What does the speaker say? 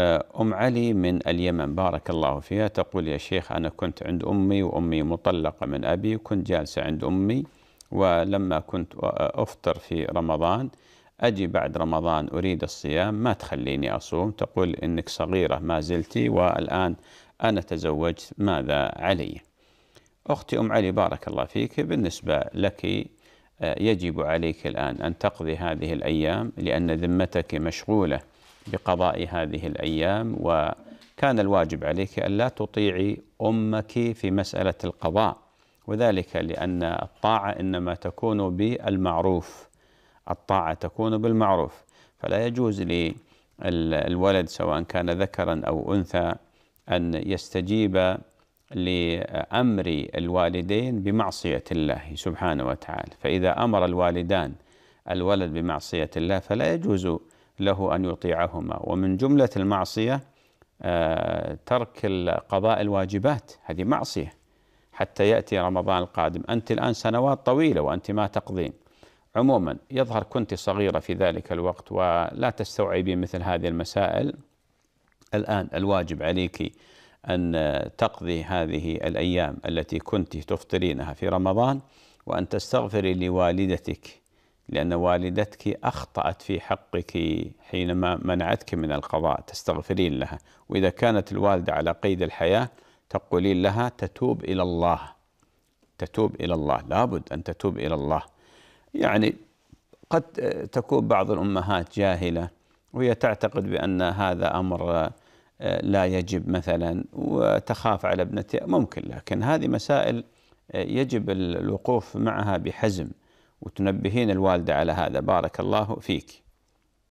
آه، أم علي من اليمن بارك الله فيها تقول يا شيخ أنا كنت عند أمي وأمي مطلقة من أبي وكنت جالسة عند أمي ولما كنت أفطر في رمضان أجي بعد رمضان أريد الصيام ما تخليني أصوم تقول إنك صغيرة ما زلتي والآن أنا تزوجت ماذا علي أختي أم علي بارك الله فيك بالنسبة لك آه، يجب عليك الآن أن تقضي هذه الأيام لأن ذمتك مشغولة بقضاء هذه الأيام وكان الواجب عليك ألا تطيعي أمك في مسألة القضاء وذلك لأن الطاعة إنما تكون بالمعروف الطاعة تكون بالمعروف فلا يجوز للولد سواء كان ذكرا أو أنثى أن يستجيب لأمر الوالدين بمعصية الله سبحانه وتعالى فإذا أمر الوالدان الولد بمعصية الله فلا يجوز له أن يطيعهما ومن جملة المعصية آه، ترك قضاء الواجبات هذه معصية حتى يأتي رمضان القادم أنت الآن سنوات طويلة وأنت ما تقضين عموما يظهر كنت صغيرة في ذلك الوقت ولا تستوعبي مثل هذه المسائل الآن الواجب عليك أن تقضي هذه الأيام التي كنت تفطرينها في رمضان وأن تستغفري لوالدتك لأن والدتك أخطأت في حقك حينما منعتك من القضاء تستغفرين لها وإذا كانت الوالدة على قيد الحياة تقولين لها تتوب إلى الله تتوب إلى الله لابد أن تتوب إلى الله يعني قد تكون بعض الأمهات جاهلة وهي تعتقد بأن هذا أمر آه، لا يجب مثلا وتخاف على ابنتها ممكن لكن هذه مسائل آه، يجب الوقوف معها بحزم وتنبهين الوالده على هذا بارك الله فيك.